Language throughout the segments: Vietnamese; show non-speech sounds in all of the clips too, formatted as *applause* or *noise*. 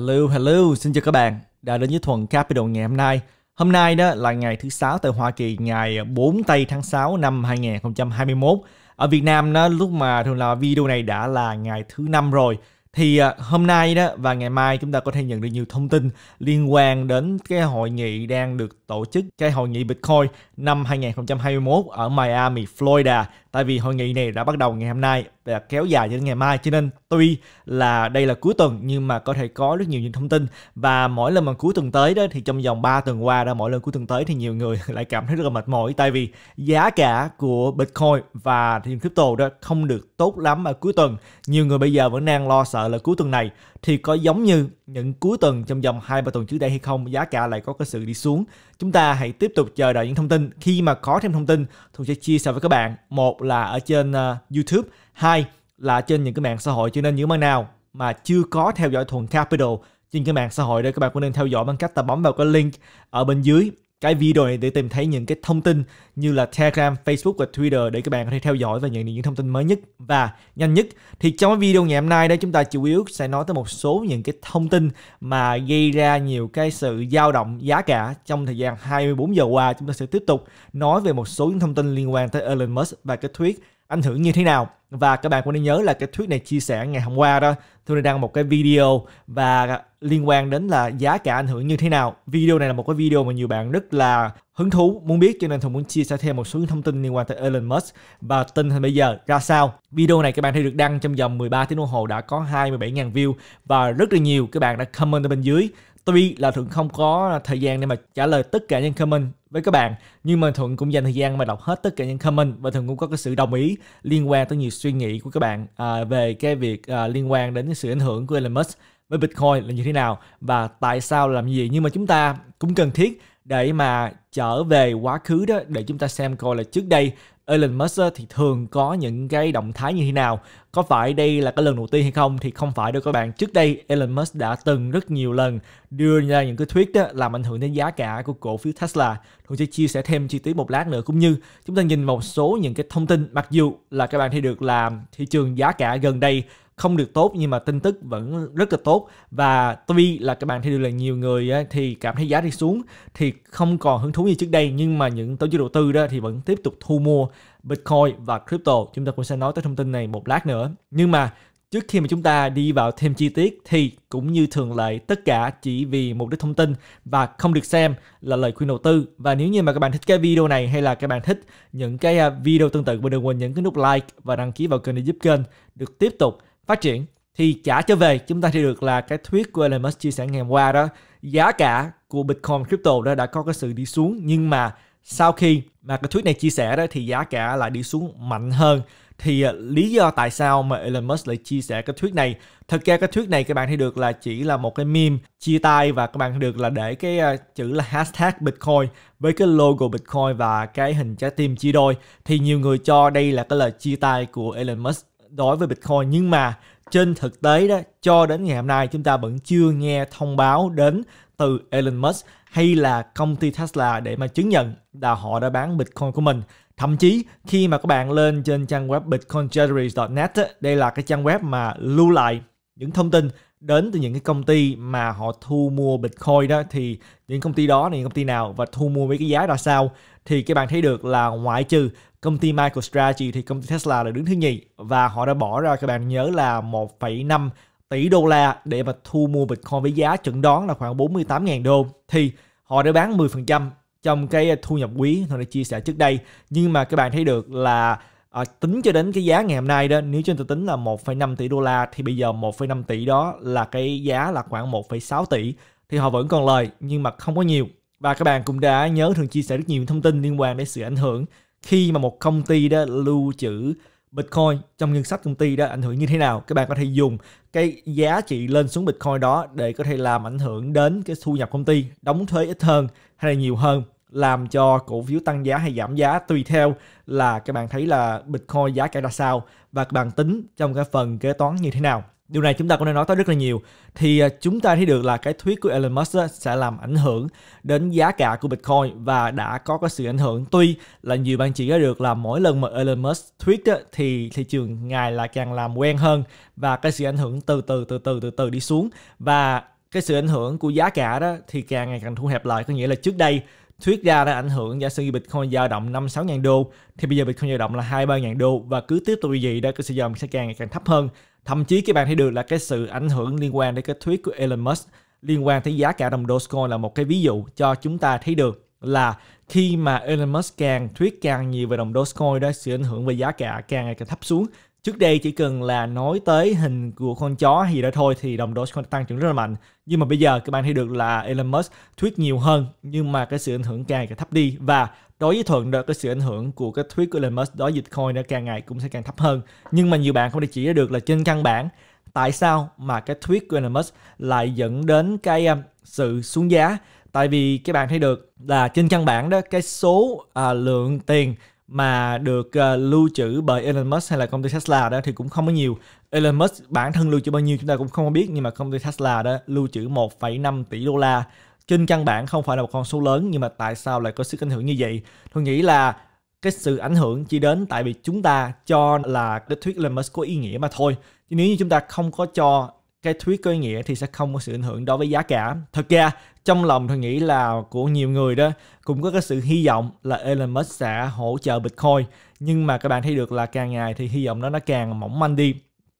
Hello, hello, xin chào các bạn đã đến với Thuần Capital ngày hôm nay. Hôm nay đó là ngày thứ sáu tại Hoa Kỳ, ngày 4 tây tháng 6 năm 2021. Ở Việt Nam đó lúc mà thường là video này đã là ngày thứ năm rồi. Thì à, hôm nay đó và ngày mai chúng ta có thể nhận được nhiều thông tin liên quan đến cái hội nghị đang được tổ chức cái hội nghị Bitcoin năm 2021 ở Miami, Florida. Tại vì hội nghị này đã bắt đầu ngày hôm nay và kéo dài đến ngày mai cho nên tuy là đây là cuối tuần nhưng mà có thể có rất nhiều những thông tin và mỗi lần mà cuối tuần tới đó thì trong vòng 3 tuần qua đó mỗi lần cuối tuần tới thì nhiều người *laughs* lại cảm thấy rất là mệt mỏi tại vì giá cả của Bitcoin và thị crypto đó không được tốt lắm ở cuối tuần. Nhiều người bây giờ vẫn đang lo sợ là cuối tuần này thì có giống như những cuối tuần trong vòng 2 ba tuần trước đây hay không giá cả lại có cái sự đi xuống. Chúng ta hãy tiếp tục chờ đợi những thông tin. Khi mà có thêm thông tin, tôi sẽ chia sẻ với các bạn. Một là ở trên uh, YouTube, hai là trên những cái mạng xã hội cho nên những bạn nào mà chưa có theo dõi Thuần Capital trên cái mạng xã hội đây các bạn cũng nên theo dõi bằng cách ta bấm vào cái link ở bên dưới cái video này để tìm thấy những cái thông tin như là Telegram, Facebook và Twitter để các bạn có thể theo dõi và nhận được những thông tin mới nhất và nhanh nhất. Thì trong cái video ngày hôm nay đó chúng ta chủ yếu sẽ nói tới một số những cái thông tin mà gây ra nhiều cái sự dao động giá cả trong thời gian 24 giờ qua. Chúng ta sẽ tiếp tục nói về một số những thông tin liên quan tới Elon Musk và cái thuyết ảnh hưởng như thế nào và các bạn cũng nên nhớ là cái thuyết này chia sẻ ngày hôm qua đó tôi đang một cái video và liên quan đến là giá cả ảnh hưởng như thế nào video này là một cái video mà nhiều bạn rất là hứng thú muốn biết cho nên tôi muốn chia sẻ thêm một số thông tin liên quan tới Elon Musk và tình hình bây giờ ra sao video này các bạn thấy được đăng trong vòng 13 tiếng đồng hồ đã có 27.000 view và rất là nhiều các bạn đã comment ở bên dưới tuy là thường không có thời gian để mà trả lời tất cả những comment với các bạn nhưng mà thuận cũng dành thời gian mà đọc hết tất cả những comment và thường cũng có cái sự đồng ý liên quan tới nhiều suy nghĩ của các bạn à, về cái việc à, liên quan đến sự ảnh hưởng của Elon Musk với Bitcoin là như thế nào và tại sao làm gì nhưng mà chúng ta cũng cần thiết để mà trở về quá khứ đó để chúng ta xem coi là trước đây Elon Musk thì thường có những cái động thái như thế nào? Có phải đây là cái lần đầu tiên hay không? Thì không phải đâu các bạn. Trước đây Elon Musk đã từng rất nhiều lần đưa ra những cái thuyết đó làm ảnh hưởng đến giá cả của cổ phiếu Tesla. Tôi sẽ chia sẻ thêm chi tiết một lát nữa cũng như chúng ta nhìn một số những cái thông tin mặc dù là các bạn thấy được là thị trường giá cả gần đây không được tốt nhưng mà tin tức vẫn rất là tốt và tuy là các bạn thấy được là nhiều người thì cảm thấy giá đi xuống thì không còn hứng thú như trước đây nhưng mà những tổ chức đầu tư đó thì vẫn tiếp tục thu mua Bitcoin và crypto chúng ta cũng sẽ nói tới thông tin này một lát nữa nhưng mà Trước khi mà chúng ta đi vào thêm chi tiết thì cũng như thường lệ tất cả chỉ vì mục đích thông tin và không được xem là lời khuyên đầu tư. Và nếu như mà các bạn thích cái video này hay là các bạn thích những cái à, video tương tự, đừng quên nhấn cái nút like và đăng ký vào kênh để giúp kênh được tiếp tục phát triển thì trả trở về chúng ta thì được là cái thuyết của Elon Musk chia sẻ ngày hôm qua đó giá cả của Bitcoin crypto đó đã có cái sự đi xuống nhưng mà sau khi mà cái thuyết này chia sẻ đó thì giá cả lại đi xuống mạnh hơn thì à, lý do tại sao mà Elon Musk lại chia sẻ cái thuyết này thật ra cái thuyết này các bạn thấy được là chỉ là một cái meme chia tay và các bạn thấy được là để cái à, chữ là hashtag Bitcoin với cái logo Bitcoin và cái hình trái tim chia đôi thì nhiều người cho đây là cái lời chia tay của Elon Musk đối với Bitcoin nhưng mà trên thực tế đó cho đến ngày hôm nay chúng ta vẫn chưa nghe thông báo đến từ Elon Musk hay là công ty Tesla để mà chứng nhận là họ đã bán Bitcoin của mình. Thậm chí khi mà các bạn lên trên trang web bitcoinjewelries.net đây là cái trang web mà lưu lại những thông tin đến từ những cái công ty mà họ thu mua Bitcoin đó thì những công ty đó là những công ty nào và thu mua với cái giá ra sao thì các bạn thấy được là ngoại trừ công ty MicroStrategy thì công ty Tesla là đứng thứ nhì và họ đã bỏ ra các bạn nhớ là 1,5 tỷ đô la để mà thu mua Bitcoin với giá chuẩn đoán là khoảng 48.000 đô thì họ đã bán 10% trong cái thu nhập quý họ đã chia sẻ trước đây nhưng mà các bạn thấy được là à, tính cho đến cái giá ngày hôm nay đó nếu chúng ta tính là 1,5 tỷ đô la thì bây giờ 1,5 tỷ đó là cái giá là khoảng 1,6 tỷ thì họ vẫn còn lời nhưng mà không có nhiều và các bạn cũng đã nhớ thường chia sẻ rất nhiều thông tin liên quan đến sự ảnh hưởng khi mà một công ty đó lưu trữ Bitcoin trong ngân sách công ty đó ảnh hưởng như thế nào. Các bạn có thể dùng cái giá trị lên xuống Bitcoin đó để có thể làm ảnh hưởng đến cái thu nhập công ty, đóng thuế ít hơn hay là nhiều hơn làm cho cổ phiếu tăng giá hay giảm giá tùy theo là các bạn thấy là Bitcoin giá cả ra sao và các bạn tính trong cái phần kế toán như thế nào. Điều này chúng ta cũng đã nói tới rất là nhiều. Thì à, chúng ta thấy được là cái thuyết của Elon Musk sẽ làm ảnh hưởng đến giá cả của Bitcoin và đã có cái sự ảnh hưởng. Tuy là nhiều bạn chỉ ra được là mỗi lần mà Elon Musk thuyết thì thị trường ngày là càng làm quen hơn và cái sự ảnh hưởng từ từ từ từ từ từ đi xuống và cái sự ảnh hưởng của giá cả đó thì càng ngày càng thu hẹp lại có nghĩa là trước đây thuyết ra đã ảnh hưởng giá sử như Bitcoin dao động 5 6 ngàn đô thì bây giờ Bitcoin dao động là 2 3 ngàn đô và cứ tiếp tục như vậy đó cái sự dòng sẽ càng ngày càng thấp hơn thậm chí các bạn thấy được là cái sự ảnh hưởng liên quan đến cái thuyết của Elon Musk liên quan tới giá cả đồng Dogecoin là một cái ví dụ cho chúng ta thấy được là khi mà Elon Musk càng thuyết càng nhiều về đồng Dogecoin đó sự ảnh hưởng về giá cả càng ngày càng thấp xuống trước đây chỉ cần là nói tới hình của con chó hay gì đó thôi thì đồng Dogecoin tăng trưởng rất là mạnh nhưng mà bây giờ các bạn thấy được là Elon Musk thuyết nhiều hơn nhưng mà cái sự ảnh hưởng càng ngày càng thấp đi và đối với thuận được cái sự ảnh hưởng của cái thuyết của Elon Musk đó dịch Bitcoin nó càng ngày cũng sẽ càng thấp hơn nhưng mà nhiều bạn không thể chỉ ra được là trên căn bản tại sao mà cái thuyết của Elon Musk lại dẫn đến cái à, sự xuống giá tại vì các bạn thấy được là trên căn bản đó cái số à, lượng tiền mà được uh, lưu trữ bởi Elon Musk hay là công ty Tesla đó thì cũng không có nhiều. Elon Musk bản thân lưu trữ bao nhiêu chúng ta cũng không biết nhưng mà công ty Tesla đó lưu trữ 1,5 tỷ đô la trên căn bản không phải là một con số lớn nhưng mà tại sao lại có sức ảnh hưởng như vậy tôi nghĩ là cái sự ảnh hưởng chỉ đến tại vì chúng ta cho là cái thuyết Elon Musk có ý nghĩa mà thôi chứ nếu như chúng ta không có cho cái thuyết có ý nghĩa thì sẽ không có sự ảnh hưởng đối với giá cả thật ra trong lòng tôi nghĩ là của nhiều người đó cũng có cái sự hy vọng là Elon Musk sẽ hỗ trợ Bitcoin nhưng mà các bạn thấy được là càng ngày thì hy vọng đó nó càng mỏng manh đi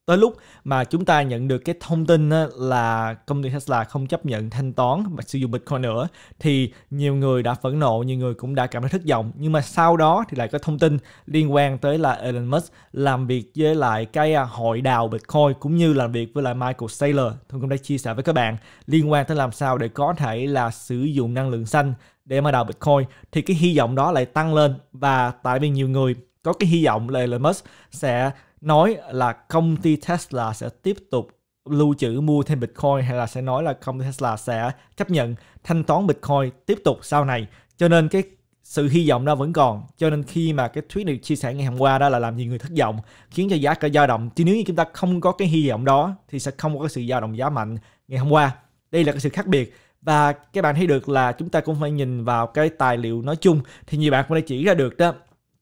tới lúc mà chúng ta nhận được cái thông tin là công ty Tesla không chấp nhận thanh toán và sử dụng Bitcoin nữa thì nhiều người đã phẫn nộ, nhiều người cũng đã cảm thấy thất vọng. Nhưng mà sau đó thì lại có thông tin liên quan tới là Elon Musk làm việc với lại cái à, hội đào Bitcoin cũng như làm việc với lại Michael Saylor. Tôi cũng đã chia sẻ với các bạn liên quan tới làm sao để có thể là sử dụng năng lượng xanh để mà đào Bitcoin thì cái hy vọng đó lại tăng lên và tại vì nhiều người có cái hy vọng là Elon Musk sẽ nói là công ty Tesla sẽ tiếp tục lưu trữ mua thêm Bitcoin hay là sẽ nói là công ty Tesla sẽ chấp nhận thanh toán Bitcoin tiếp tục sau này. Cho nên cái sự hy vọng đó vẫn còn cho nên khi mà cái tweet được chia sẻ ngày hôm qua đó là làm nhiều người thất vọng khiến cho giá cả dao động chứ nếu như chúng ta không có cái hy vọng đó thì sẽ không có cái sự dao động giá mạnh ngày hôm qua đây là cái sự khác biệt và các bạn thấy được là chúng ta cũng phải nhìn vào cái tài liệu nói chung thì nhiều bạn cũng đã chỉ ra được đó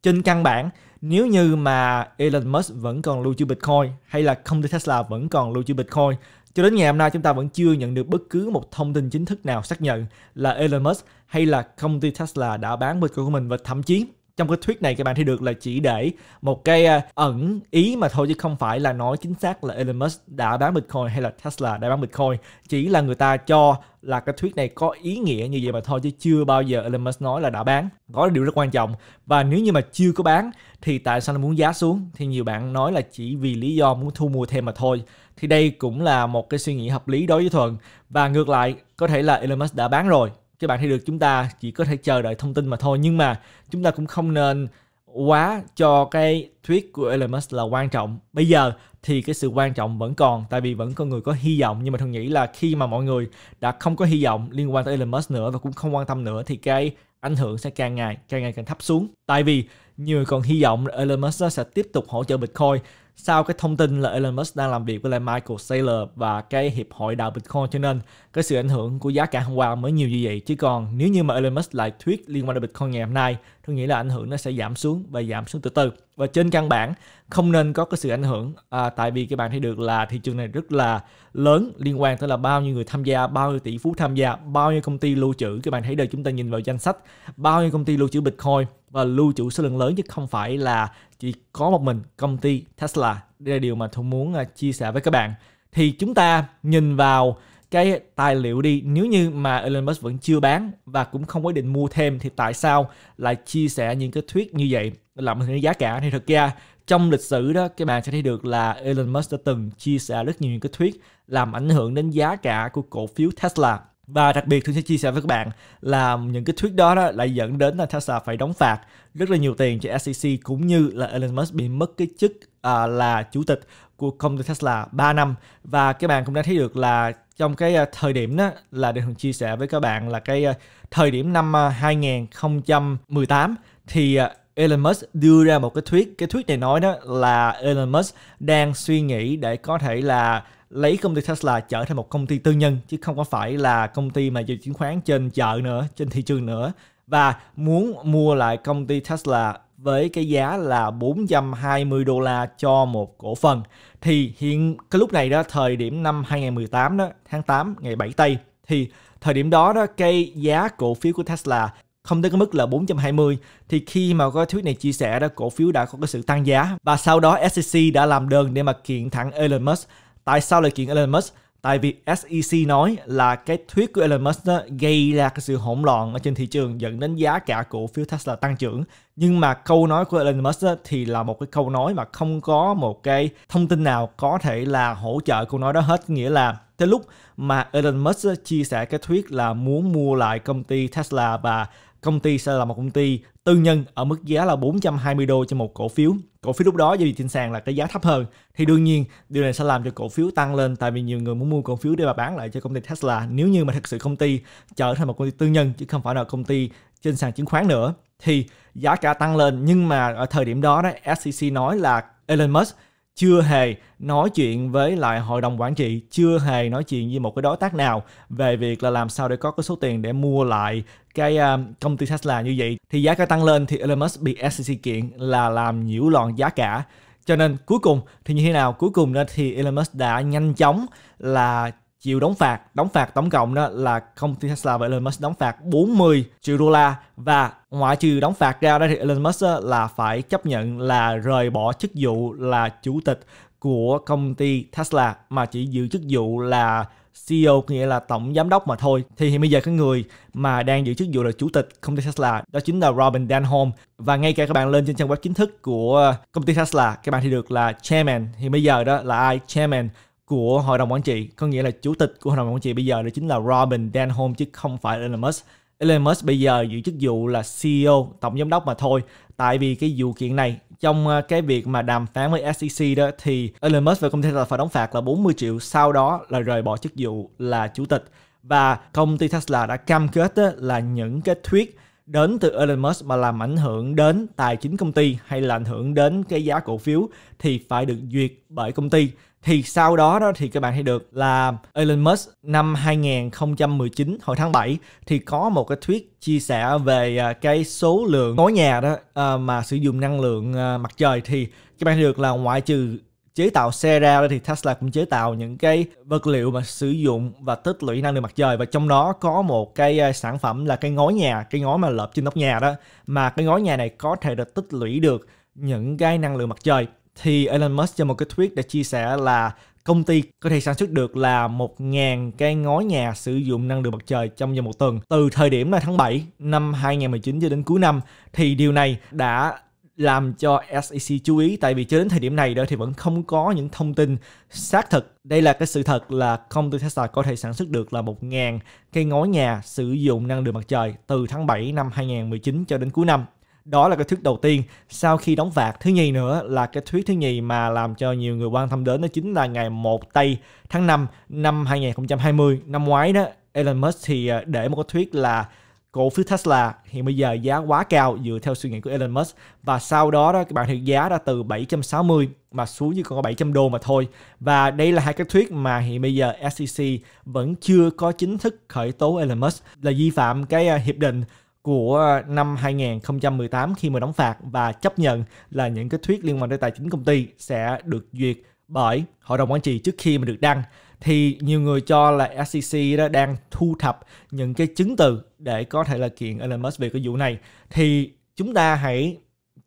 trên căn bản nếu như mà Elon Musk vẫn còn lưu trữ Bitcoin hay là công ty Tesla vẫn còn lưu trữ Bitcoin cho đến ngày hôm nay chúng ta vẫn chưa nhận được bất cứ một thông tin chính thức nào xác nhận là Elon Musk hay là công ty Tesla đã bán Bitcoin của mình và thậm chí trong cái thuyết này các bạn thấy được là chỉ để một cái à, ẩn ý mà thôi chứ không phải là nói chính xác là Elon Musk đã bán Bitcoin hay là Tesla đã bán Bitcoin chỉ là người ta cho là cái thuyết này có ý nghĩa như vậy mà thôi chứ chưa bao giờ Elon Musk nói là đã bán đó là điều rất quan trọng và nếu như mà chưa có bán thì tại sao nó muốn giá xuống thì nhiều bạn nói là chỉ vì lý do muốn thu mua thêm mà thôi thì đây cũng là một cái suy nghĩ hợp lý đối với Thuận và ngược lại có thể là Elon Musk đã bán rồi các bạn thấy được chúng ta chỉ có thể chờ đợi thông tin mà thôi nhưng mà chúng ta cũng không nên quá cho cái thuyết của Elon Musk là quan trọng. Bây giờ thì cái sự quan trọng vẫn còn tại vì vẫn có người có hy vọng nhưng mà thường nghĩ là khi mà mọi người đã không có hy vọng liên quan tới Elon Musk nữa và cũng không quan tâm nữa thì cái ảnh hưởng sẽ càng ngày càng ngày càng thấp xuống. Tại vì nhiều người còn hy vọng Elon Musk sẽ tiếp tục hỗ trợ Bitcoin sau cái thông tin là Elon Musk đang làm việc với lại Michael Saylor và cái hiệp hội đào Bitcoin cho nên cái sự ảnh hưởng của giá cả hôm qua mới nhiều như vậy chứ còn nếu như mà Elon Musk lại thuyết liên quan đến Bitcoin ngày hôm nay tôi nghĩ là ảnh hưởng nó sẽ giảm xuống và giảm xuống từ từ và trên căn bản không nên có cái sự ảnh hưởng à, tại vì các bạn thấy được là thị trường này rất là lớn liên quan tới là bao nhiêu người tham gia bao nhiêu tỷ phú tham gia bao nhiêu công ty lưu trữ các bạn thấy được chúng ta nhìn vào danh sách bao nhiêu công ty lưu trữ Bitcoin và lưu trữ số lượng lớn chứ không phải là chỉ có một mình công ty Tesla. Đây là điều mà tôi muốn à, chia sẻ với các bạn. Thì chúng ta nhìn vào cái tài liệu đi nếu như mà Elon Musk vẫn chưa bán và cũng không có định mua thêm thì tại sao lại chia sẻ những cái thuyết như vậy làm hình giá cả thì thật ra trong lịch sử đó các bạn sẽ thấy được là Elon Musk đã từng chia sẻ rất nhiều những cái thuyết làm ảnh hưởng đến giá cả của cổ phiếu Tesla và đặc biệt tôi sẽ chia sẻ với các bạn là những cái tweet đó, đó lại dẫn đến là Tesla phải đóng phạt rất là nhiều tiền cho SEC cũng như là Elon Musk bị mất cái chức à, là chủ tịch của công ty Tesla 3 năm và các bạn cũng đã thấy được là trong cái à, thời điểm đó là để thường chia sẻ với các bạn là cái à, thời điểm năm 2018 à, thì Elon Musk đưa ra một cái tweet cái tweet này nói đó là Elon Musk đang suy nghĩ để có thể là lấy công ty Tesla trở thành một công ty tư nhân chứ không có phải là công ty mà giao chứng khoán trên chợ nữa, trên thị trường nữa và muốn mua lại công ty Tesla với cái giá là 420 đô la cho một cổ phần thì hiện cái lúc này đó thời điểm năm 2018 đó tháng 8 ngày 7 Tây thì thời điểm đó đó cái giá cổ phiếu của Tesla không tới cái mức là 420 thì khi mà có tweet này chia sẻ đó cổ phiếu đã có cái sự tăng giá và sau đó SEC đã làm đơn để mà kiện thẳng Elon Musk Tại sao lại kiện Elon Musk? Tại vì SEC nói là cái thuyết của Elon Musk đó gây ra cái sự hỗn loạn ở trên thị trường dẫn đến giá cả cổ phiếu Tesla tăng trưởng. Nhưng mà câu nói của Elon Musk đó thì là một cái câu nói mà không có một cái thông tin nào có thể là hỗ trợ câu nói đó hết. Nghĩa là tới lúc mà Elon Musk chia sẻ cái thuyết là muốn mua lại công ty Tesla và công ty sẽ là một công ty tư nhân ở mức giá là 420 đô cho một cổ phiếu. Cổ phiếu lúc đó giao dịch trên sàn là cái giá thấp hơn thì đương nhiên điều này sẽ làm cho cổ phiếu tăng lên tại vì nhiều người muốn mua cổ phiếu để mà bán lại cho công ty Tesla nếu như mà thực sự công ty trở thành một công ty tư nhân chứ không phải là công ty trên sàn chứng khoán nữa thì giá cả tăng lên nhưng mà ở thời điểm đó đó SEC nói là Elon Musk chưa hề nói chuyện với lại hội đồng quản trị chưa hề nói chuyện với một cái đối tác nào về việc là làm sao để có cái số tiền để mua lại cái um, công ty Tesla như vậy thì giá cả tăng lên thì Elon Musk bị SEC kiện là làm nhiễu loạn giá cả cho nên cuối cùng thì như thế nào cuối cùng đó thì Elon Musk đã nhanh chóng là chịu đóng phạt đóng phạt tổng cộng đó là công ty Tesla và Elon Musk đóng phạt 40 triệu đô la và ngoại trừ đóng phạt ra đó thì Elon Musk là phải chấp nhận là rời bỏ chức vụ là chủ tịch của công ty Tesla mà chỉ giữ chức vụ là CEO nghĩa là tổng giám đốc mà thôi thì hiện bây giờ cái người mà đang giữ chức vụ là chủ tịch công ty Tesla đó chính là Robin Denholm và ngay cả các bạn lên trên trang web chính thức của công ty Tesla các bạn thì được là chairman thì bây giờ đó là ai chairman của hội đồng quản trị có nghĩa là chủ tịch của hội đồng quản trị bây giờ đó chính là Robin Denholm chứ không phải Elon Musk Elon Musk bây giờ giữ chức vụ là CEO tổng giám đốc mà thôi tại vì cái vụ kiện này trong ờ, cái việc mà đàm phán với SEC đó thì Elon Musk và công ty Tesla phải đóng phạt là 40 triệu sau đó là rời bỏ chức vụ là chủ tịch và công ty Tesla đã cam kết là những cái thuyết đến từ Elon Musk mà làm ảnh hưởng đến tài chính công ty hay là ảnh hưởng đến cái giá cổ phiếu thì phải được duyệt bởi công ty thì sau đó đó thì các bạn thấy được là Elon Musk năm 2019 hồi tháng 7 thì có một cái tweet chia sẻ về à, cái số lượng ngôi nhà đó à, mà sử dụng năng lượng à, mặt trời thì các bạn thấy được là ngoại trừ chế tạo xe ra thì Tesla cũng chế tạo những cái vật liệu mà sử dụng và tích lũy năng lượng mặt trời và trong đó có một cái sản phẩm là cái ngói nhà, cái ngói mà lợp trên nóc nhà đó mà cái ngói nhà này có thể được tích lũy được những cái năng lượng mặt trời thì Elon Musk cho một cái tweet đã chia sẻ là công ty có thể sản xuất được là 1.000 cái ngói nhà sử dụng năng lượng mặt trời trong vòng một tuần. Từ thời điểm là tháng 7 năm 2019 cho đến cuối năm thì điều này đã làm cho SEC chú ý tại vì cho đến thời điểm này đó thì vẫn không có những thông tin xác thực. Đây là cái sự thật là công ty Tesla có thể sản xuất được là 1.000 cây ngói nhà sử dụng năng lượng mặt trời từ tháng 7 năm 2019 cho đến cuối năm đó là cái thuyết đầu tiên sau khi đóng phạt thứ nhì nữa là cái thuyết thứ nhì mà làm cho nhiều người quan tâm đến đó chính là ngày 1 tây tháng 5 năm 2020 năm ngoái đó Elon Musk thì ờ, để một cái thuyết là cổ phiếu Tesla hiện bây giờ giá quá cao dựa theo suy nghĩ của Elon Musk và sau đó đó các bạn thì giá đã từ 760 mà xuống như còn có 700 đô mà thôi và đây là hai cái thuyết mà hiện bây giờ SEC vẫn chưa có chính thức khởi tố Elon Musk là vi phạm cái ờ, hiệp định của năm 2018 khi mà đóng phạt và chấp nhận là những cái thuyết liên quan đến tài chính công ty sẽ được duyệt bởi hội đồng quản trị trước khi mà được đăng thì nhiều người cho là SEC đó đang thu thập những cái chứng từ để có thể là kiện Elon Musk về cái vụ này thì chúng ta hãy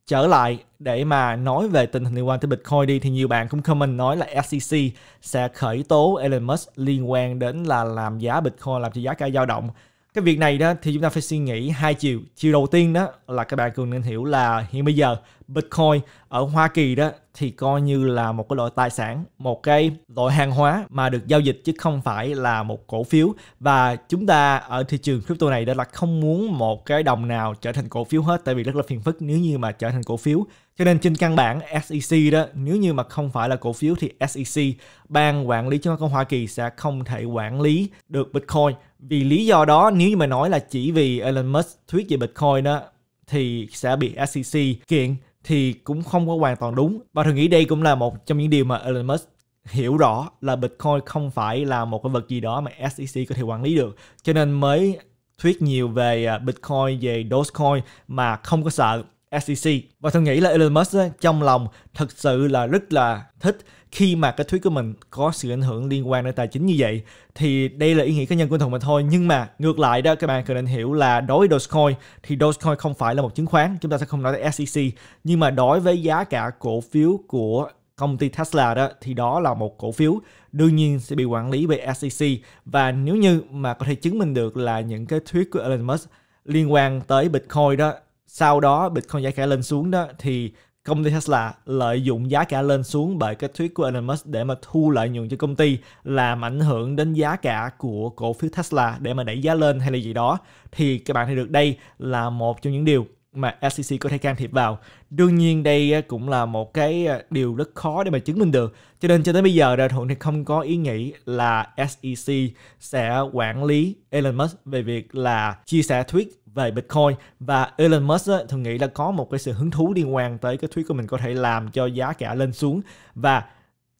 trở lại để mà nói về tình hình liên quan tới Bitcoin đi thì nhiều bạn cũng comment nói là SEC sẽ khởi tố Elon Musk liên quan đến là làm giá Bitcoin làm cho giá cả dao động cái việc này đó thì chúng ta phải suy nghĩ hai chiều chiều đầu tiên đó là các bạn cần nên hiểu là hiện bây giờ bitcoin ở hoa kỳ đó thì coi như là một cái loại tài sản một cái loại hàng hóa mà được giao dịch chứ không phải là một cổ phiếu và chúng ta ở thị trường crypto này đó là không muốn một cái đồng nào trở thành cổ phiếu hết tại vì rất là phiền phức nếu như mà trở thành cổ phiếu cho nên trên căn bản SEC đó, nếu như mà không phải là cổ phiếu thì SEC, ban quản lý chứng khoán của Hoa Kỳ sẽ không thể quản lý được Bitcoin. Vì lý do đó, nếu như mà nói là chỉ vì Elon Musk thuyết về Bitcoin đó, thì sẽ bị SEC kiện thì cũng không có hoàn toàn đúng. Và tôi nghĩ đây cũng là một trong những điều mà Elon Musk hiểu rõ là Bitcoin không phải là một cái vật gì đó mà SEC có thể quản lý được. Cho nên mới thuyết nhiều về à, Bitcoin, về Dogecoin mà không có sợ SEC và tôi nghĩ là Elon Musk ấy, trong lòng thật sự là rất là thích khi mà cái thuyết của mình có sự ảnh hưởng liên quan đến tài chính như vậy thì đây là ý nghĩa cá nhân của thằng mình thôi nhưng mà ngược lại đó các bạn cần nên hiểu là đối với Dogecoin thì Dogecoin không phải là một chứng khoán chúng ta sẽ không nói tới SEC nhưng mà đối với giá cả cổ phiếu của công ty Tesla đó thì đó là một cổ phiếu đương nhiên sẽ bị quản lý bởi SEC và nếu như mà có thể chứng minh được là những cái thuyết của Elon Musk liên quan tới Bitcoin đó sau đó Bitcoin giá cả lên xuống đó thì công ty Tesla lợi dụng giá cả lên xuống bởi cái thuyết của Elon Musk để mà thu lợi nhuận cho công ty làm ảnh hưởng đến giá cả của cổ phiếu Tesla để mà đẩy giá lên hay là gì đó thì các bạn thấy được đây là một trong những điều mà SEC có thể can thiệp vào. Đương nhiên đây cũng là một cái điều rất khó để mà chứng minh được. Cho nên cho tới bây giờ Đào Thuận thì không có ý nghĩ là SEC sẽ quản lý Elon Musk về việc là chia sẻ tweet về Bitcoin và Elon Musk á, thường nghĩ là có một cái sự hứng thú liên quan tới cái thuyết của mình có thể làm cho giá cả lên xuống và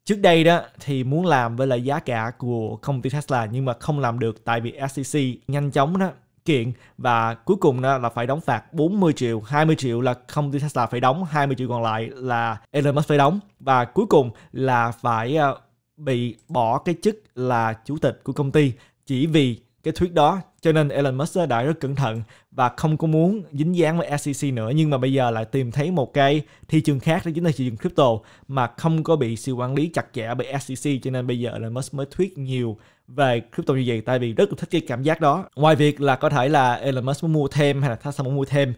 trước đây đó thì muốn làm với lại giá cả của công ty Tesla nhưng mà không làm được tại vì SEC nhanh chóng đó kiện và cuối cùng đó là phải đóng phạt 40 triệu, 20 triệu là công ty Tesla phải đóng, 20 triệu còn lại là Elon Musk phải đóng và cuối cùng là phải ờ, bị bỏ cái chức là chủ tịch của công ty chỉ vì cái thuyết đó cho nên Elon Musk đã rất cẩn thận và không có muốn dính dáng với SEC nữa nhưng mà bây giờ lại tìm thấy một cái thị trường khác đó chính là thị trường crypto mà không có bị sự quản lý chặt chẽ bởi SEC cho nên bây giờ Elon Musk mới thuyết nhiều về crypto như vậy tại vì rất thích cái cảm giác đó. Ngoài việc là có thể là Elon Musk muốn mua thêm hay là Tesla muốn mua thêm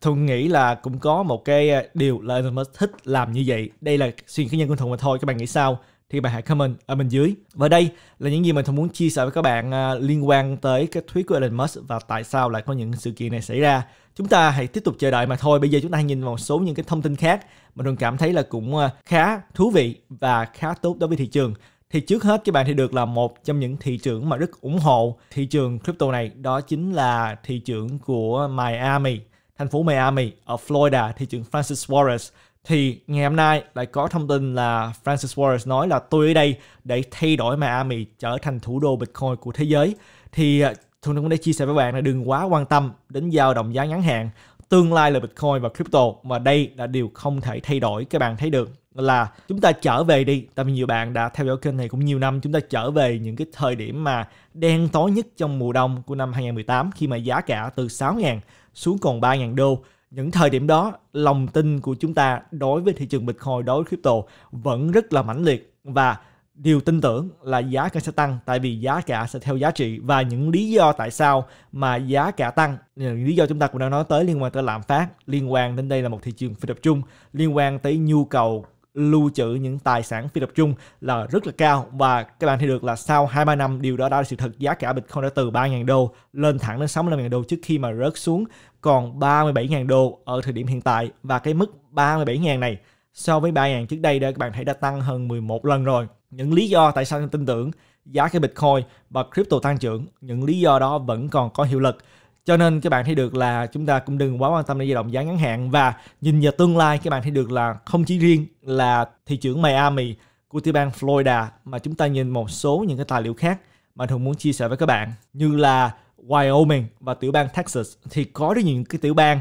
Thuận nghĩ là cũng có một cái ờ, điều là Elon Musk thích làm như vậy. Đây là suy nghĩ cá nhân của Thuận mà thôi. Các bạn nghĩ sao? thì bạn hãy comment ở bên dưới. Và đây là những gì mình muốn chia sẻ với các bạn à, liên quan tới cái thuyết của Elon Musk và tại sao lại có những sự kiện này xảy ra. Chúng ta hãy tiếp tục chờ đợi mà thôi. Bây giờ chúng ta hãy nhìn vào một số những cái thông tin khác mà mình cảm thấy là cũng à, khá thú vị và khá tốt đối với thị trường thì trước hết các bạn thì được là một trong những thị trường mà rất ủng hộ thị trường crypto này đó chính là thị trường của Miami thành phố Miami ở Florida thị trường Francis Suarez thì ngày hôm nay lại có thông tin là Francis Waters nói là tôi ở đây để thay đổi Miami trở thành thủ đô Bitcoin của thế giới. Thì à, Thuận cũng đã chia sẻ với bạn là đừng quá quan tâm đến dao động giá ngắn hạn. Tương lai là Bitcoin và crypto mà đây là điều không thể thay đổi các bạn thấy được là chúng ta trở về đi tại vì nhiều bạn đã theo dõi kênh này cũng nhiều năm chúng ta trở về những cái thời điểm mà đen tối nhất trong mùa đông của năm 2018 khi mà giá cả từ 6.000 xuống còn 3.000 đô những thời điểm đó lòng tin của chúng ta đối với thị trường Bitcoin đối với crypto vẫn rất là mãnh liệt và điều tin tưởng là giá cả sẽ tăng tại vì giá cả sẽ theo giá trị và những lý do tại sao mà giá cả tăng những lý do chúng ta cũng đã nói tới liên quan tới lạm phát liên quan đến đây là một thị trường phi tập trung liên quan tới nhu cầu lưu trữ những tài sản phi tập trung là rất là cao và các bạn thấy được là sau 2-3 năm điều đó đã là sự thật giá cả Bitcoin đã từ 3.000 đô lên thẳng đến 65.000 đô trước khi mà rớt xuống còn 37.000 đô ở thời điểm hiện tại và cái mức 37.000 này so với 3.000 trước đây đó các bạn thấy đã tăng hơn 11 lần rồi những lý do tại sao tin tưởng giá cái Bitcoin và crypto tăng trưởng những lý do đó vẫn còn có hiệu lực cho nên các bạn thấy được là chúng ta cũng đừng quá quan tâm đến giai đoạn giá ngắn hạn và nhìn vào tương lai các bạn thấy được là không chỉ riêng là thị trưởng Miami của tiểu bang Florida mà chúng ta nhìn một số những cái tài liệu khác mà thường muốn chia sẻ với các bạn như là Wyoming và tiểu bang Texas thì có rất những cái tiểu bang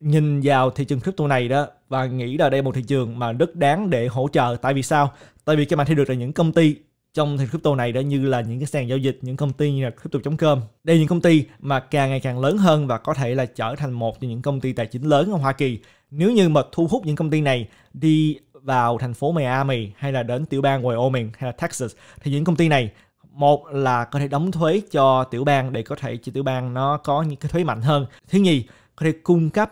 nhìn vào thị trường crypto này đó và nghĩ là đây là một thị trường mà rất đáng để hỗ trợ tại vì sao tại vì các bạn thấy được là những công ty trong thị crypto này đã như là những cái sàn giao dịch những công ty như là crypto.com đây là những công ty mà càng ngày càng lớn hơn và có thể là trở thành một trong những công ty tài chính lớn ở Hoa Kỳ nếu như mà thu hút những công ty này đi vào thành phố Miami hay là đến tiểu bang Wyoming hay là Texas thì những công ty này một là có thể đóng thuế cho tiểu bang để có thể cho tiểu bang nó có những cái thuế mạnh hơn thứ nhì có thể cung cấp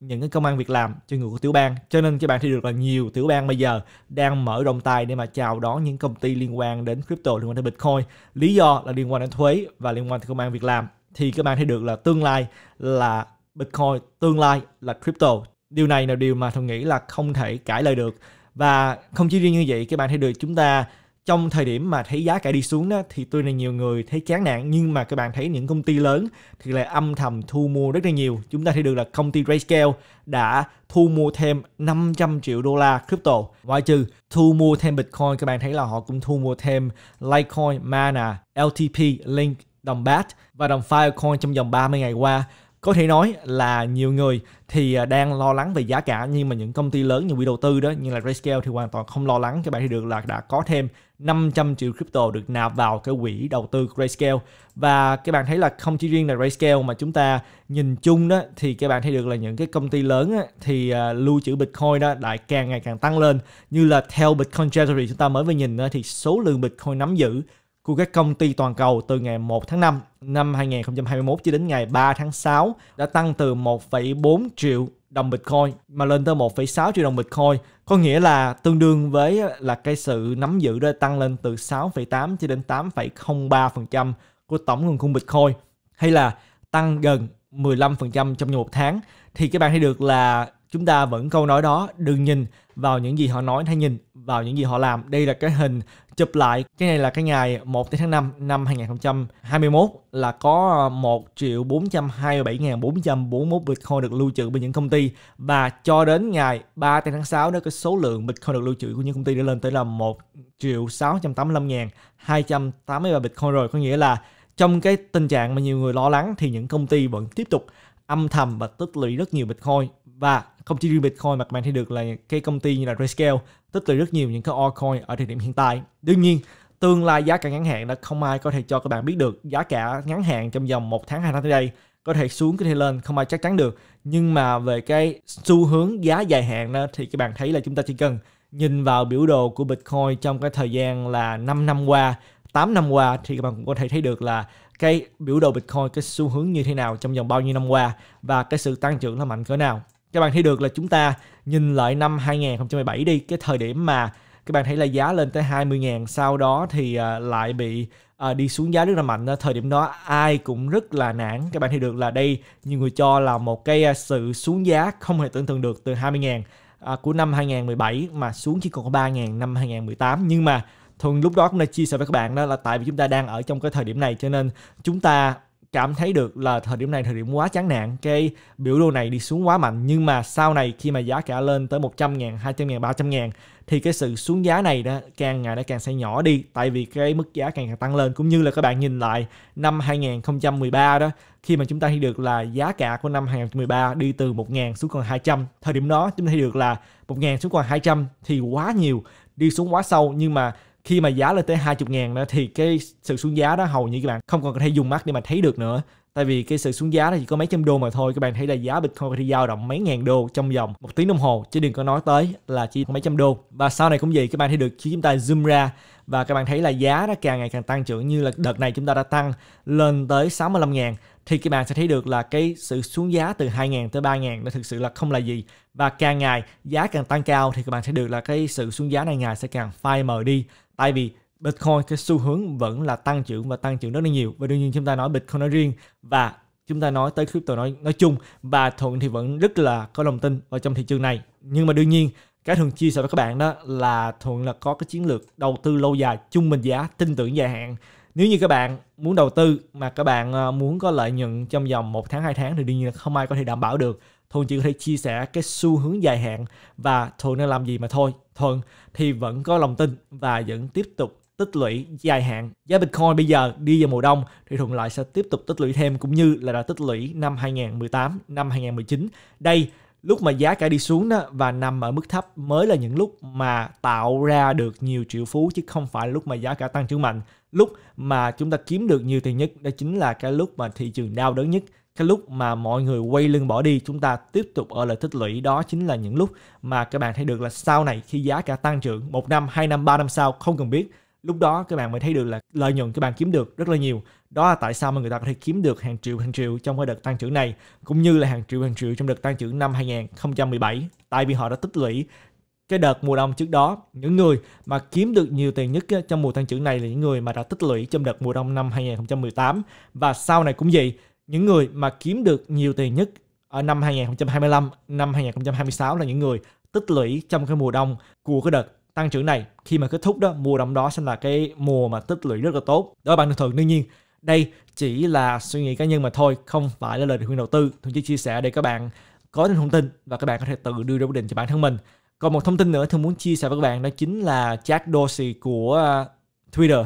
những cái công an việc làm cho người của tiểu bang cho nên các bạn thấy được là nhiều tiểu bang bây giờ đang mở rộng tay để mà chào đón những công ty liên quan đến crypto liên quan đến bitcoin lý do là liên quan đến thuế và liên quan đến công an việc làm thì các bạn thấy được là tương lai là bitcoin tương lai là crypto điều này là điều mà tôi nghĩ là không thể cãi lời được và không chỉ riêng như vậy các bạn thấy được chúng ta trong thời điểm mà thấy giá cả đi xuống đó thì tôi là nhiều người thấy chán nản nhưng mà các bạn thấy những công ty lớn thì lại âm thầm thu mua rất là nhiều chúng ta thấy được là công ty Grayscale đã thu mua thêm 500 triệu đô la crypto ngoại trừ thu mua thêm Bitcoin các bạn thấy là họ cũng thu mua thêm Litecoin, Mana, LTP, Link, đồng BAT và đồng Filecoin trong vòng 30 ngày qua có thể nói là nhiều người thì à, đang lo lắng về giá cả nhưng mà những công ty lớn như quỹ đầu tư đó như là RayScale thì hoàn toàn không lo lắng các bạn thì được là đã có thêm 500 triệu crypto được nạp vào cái quỹ đầu tư RayScale và các bạn thấy là không chỉ riêng là RayScale mà chúng ta nhìn chung đó thì các bạn thấy được là những cái công ty lớn á, thì à, lưu trữ Bitcoin đó lại càng ngày càng tăng lên như là theo Bitcoin Treasury chúng ta mới vừa nhìn đó, thì số lượng Bitcoin nắm giữ của các công ty toàn cầu từ ngày 1 tháng 5 năm 2021 cho đến ngày 3 tháng 6 đã tăng từ 1,4 triệu đồng Bitcoin mà lên tới 1,6 triệu đồng Bitcoin có nghĩa là tương đương với là cái sự nắm giữ đã tăng lên từ 6,8 cho đến 8,03% của tổng nguồn cung Bitcoin hay là tăng gần 15% trong một tháng thì các bạn thấy được là chúng ta vẫn câu nói đó đừng nhìn vào những gì họ nói hay nhìn vào những gì họ làm đây là cái hình chụp lại cái này là cái ngày 1 tháng 5 năm 2021 là có 1 triệu 427.441 Bitcoin được lưu trữ bởi những công ty và cho đến ngày 3 tháng 6 đó cái số lượng Bitcoin được lưu trữ của những công ty đã lên tới là 1 triệu 685.283 Bitcoin rồi có nghĩa là trong cái tình trạng mà nhiều người lo lắng thì những công ty vẫn tiếp tục âm thầm và tích lũy rất nhiều Bitcoin và không chỉ riêng Bitcoin mà các bạn thấy được là cái công ty như là Grayscale tích lũy rất nhiều những cái altcoin ở thời điểm hiện tại. Đương nhiên, tương lai giá cả ngắn hạn là không ai có thể cho các bạn biết được giá cả ngắn hạn trong vòng một tháng hai tháng tới đây có thể xuống có thể lên không ai chắc chắn được nhưng mà về cái xu hướng giá dài hạn đó thì các bạn thấy là chúng ta chỉ cần nhìn vào biểu đồ của Bitcoin trong cái thời gian là 5 năm qua 8 năm qua thì các bạn cũng có thể thấy được là cái biểu đồ Bitcoin cái xu hướng như thế nào trong vòng bao nhiêu năm qua và cái sự tăng trưởng là mạnh cỡ nào các bạn thấy được là chúng ta nhìn lại năm 2017 đi cái thời điểm mà các bạn thấy là giá lên tới 20.000 sau đó thì à, lại bị à, đi xuống giá rất là mạnh thời điểm đó ai cũng rất là nản các bạn thấy được là đây nhiều người cho là một cái à, sự xuống giá không hề tưởng tượng được từ 20.000 à, của năm 2017 mà xuống chỉ còn có 3.000 năm 2018 nhưng mà thường lúc đó cũng đã chia sẻ với các bạn đó là tại vì chúng ta đang ở trong cái thời điểm này cho nên chúng ta cảm thấy được là thời điểm này thời điểm quá chán nản cái biểu đồ này đi xuống quá mạnh nhưng mà sau này khi mà giá cả lên tới 100 ngàn 200 ngàn 300 ngàn thì cái sự xuống giá này đó càng ngày nó càng sẽ nhỏ đi tại vì cái mức giá càng càng tăng lên cũng như là các bạn nhìn lại năm 2013 đó khi mà chúng ta thấy được là giá cả của năm 2013 đi từ 1 ngàn xuống còn 200 thời điểm đó chúng ta thấy được là 1 ngàn xuống còn 200 thì quá nhiều đi xuống quá sâu nhưng mà khi mà giá lên tới 20 ngàn đó thì cái sự xuống giá đó hầu như các bạn không còn có thể dùng mắt để mà thấy được nữa tại vì cái sự xuống giá đó chỉ có mấy trăm đô mà thôi các bạn thấy là giá bitcoin thì dao động mấy ngàn đô trong vòng một tiếng đồng hồ chứ đừng có nói tới là chỉ mấy trăm đô và sau này cũng vậy các bạn thấy được khi chúng ta zoom ra và các bạn thấy là giá nó càng ngày càng tăng trưởng như là đợt này chúng ta đã tăng lên tới 65 ngàn thì các bạn sẽ thấy được là cái sự xuống giá từ 2.000 tới 3.000 nó thực sự là không là gì và càng ngày giá càng tăng cao thì các bạn sẽ được là cái sự xuống giá này ngày sẽ càng phai mờ đi tại vì Bitcoin cái xu hướng vẫn là tăng trưởng và tăng trưởng rất là nhiều và đương nhiên chúng ta nói Bitcoin nói riêng và chúng ta nói tới crypto nói nói chung và thuận thì vẫn rất là có lòng tin vào trong thị trường này nhưng mà đương nhiên cái thường chia sẻ với các bạn đó là thuận là có cái chiến lược đầu tư lâu dài trung bình giá tin tưởng dài hạn nếu như các bạn muốn đầu tư mà các bạn ờ, muốn có lợi nhuận trong vòng một tháng hai tháng thì đương nhiên là không ai có thể đảm bảo được thuận chỉ có thể chia sẻ cái xu hướng dài hạn và thuận nên làm gì mà thôi thuận thì vẫn có lòng tin và vẫn tiếp tục tích lũy dài hạn. Giá Bitcoin bây giờ đi vào mùa đông thì Thuận lại sẽ tiếp tục tích lũy thêm cũng như là đã tích lũy năm 2018, năm 2019. Đây lúc mà giá cả đi xuống đó và nằm ở mức thấp mới là những lúc mà tạo ra được nhiều triệu phú chứ không phải là lúc mà giá cả tăng trưởng mạnh. Lúc mà chúng ta kiếm được nhiều tiền nhất đó chính là cái lúc mà thị trường đau đớn nhất cái lúc mà mọi người quay lưng bỏ đi chúng ta tiếp tục ở lại tích lũy đó chính là những lúc mà các bạn thấy được là sau này khi giá cả tăng trưởng một năm hai năm ba năm sau không cần biết lúc đó các bạn mới thấy được là lợi nhuận các bạn kiếm được rất là nhiều đó là tại sao mà người ta có thể kiếm được hàng triệu hàng triệu trong cái đợt tăng trưởng này cũng như là hàng triệu hàng triệu trong đợt tăng trưởng năm 2017 tại vì họ đã tích lũy cái đợt mùa đông trước đó những người mà kiếm được nhiều tiền nhất trong mùa tăng trưởng này là những người mà đã tích lũy trong đợt mùa đông năm 2018 và sau này cũng vậy những người mà kiếm được nhiều tiền nhất ở năm 2025, năm 2026 là những người tích lũy trong cái mùa đông của cái đợt tăng trưởng này khi mà kết thúc đó mùa đông đó sẽ là cái mùa mà tích lũy rất là tốt đó là bạn thường đương nhiên đây chỉ là suy nghĩ cá nhân mà thôi không phải là lời khuyên đầu tư tôi chỉ chia sẻ để các bạn có những thông tin và các bạn có thể tự đưa ra quyết định cho bản thân mình còn một thông tin nữa tôi muốn chia sẻ với các bạn đó chính là Jack Dorsey của ờ, Twitter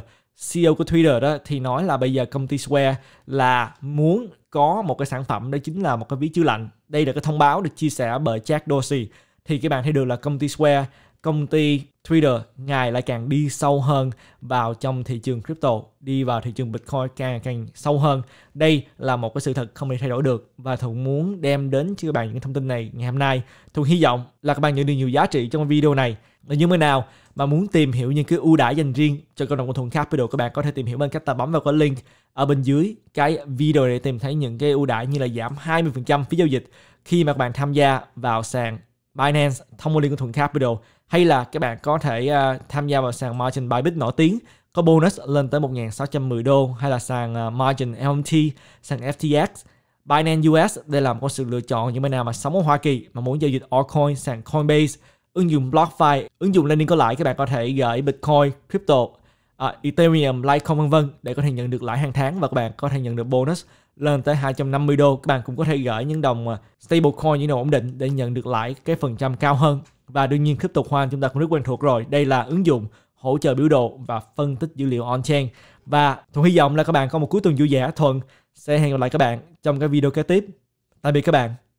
CEO của Twitter đó thì nói là bây giờ công ty Square là muốn có một cái sản phẩm đó chính là một cái ví chứa lạnh. Đây là cái thông báo được chia sẻ bởi Jack Dorsey. Thì các bạn thấy được là công ty Square, công ty Twitter ngày lại càng đi sâu hơn vào trong thị trường crypto, đi vào thị trường Bitcoin càng càng sâu hơn. Đây là một cái sự thật không thể thay đổi được và Thuận muốn đem đến cho các bạn những thông tin này ngày hôm nay. Thuận hy vọng là các bạn nhận được nhiều giá trị trong video này. Nếu như thế nào mà muốn tìm hiểu những cái ưu đãi dành riêng cho cộng đồng của thuận capital các bạn có thể tìm hiểu bằng cách ta bấm vào cái link ở bên dưới cái video để tìm thấy những cái ưu đãi như là giảm 20% phí giao dịch khi mà các bạn tham gia vào sàn Binance thông qua liên của Thuận Capital hay là các bạn có thể uh, tham gia vào sàn margin Bybit nổi tiếng có bonus lên tới 1.610 đô hay là sàn uh, margin LMT, sàn FTX, Binance US đây là một sự lựa chọn những bên nào mà sống ở Hoa Kỳ mà muốn giao dịch altcoin sàn Coinbase ứng dụng BlockFi, ứng dụng lending có lãi các bạn có thể gửi Bitcoin, crypto, uh, Ethereum, Litecoin vân vân để có thể nhận được lãi hàng tháng và các bạn có thể nhận được bonus lên tới 250 đô. Các bạn cũng có thể gửi những đồng à, stablecoin những đồng ổn định để nhận được lãi cái phần trăm cao hơn. Và đương nhiên crypto khoan chúng ta cũng rất quen thuộc rồi. Đây là ứng dụng hỗ trợ biểu đồ và phân tích dữ liệu on-chain. Và Thuận hy vọng là các bạn có một cuối tuần vui vẻ. Thuận sẽ hẹn gặp lại các bạn trong cái video kế tiếp. Tạm biệt các bạn.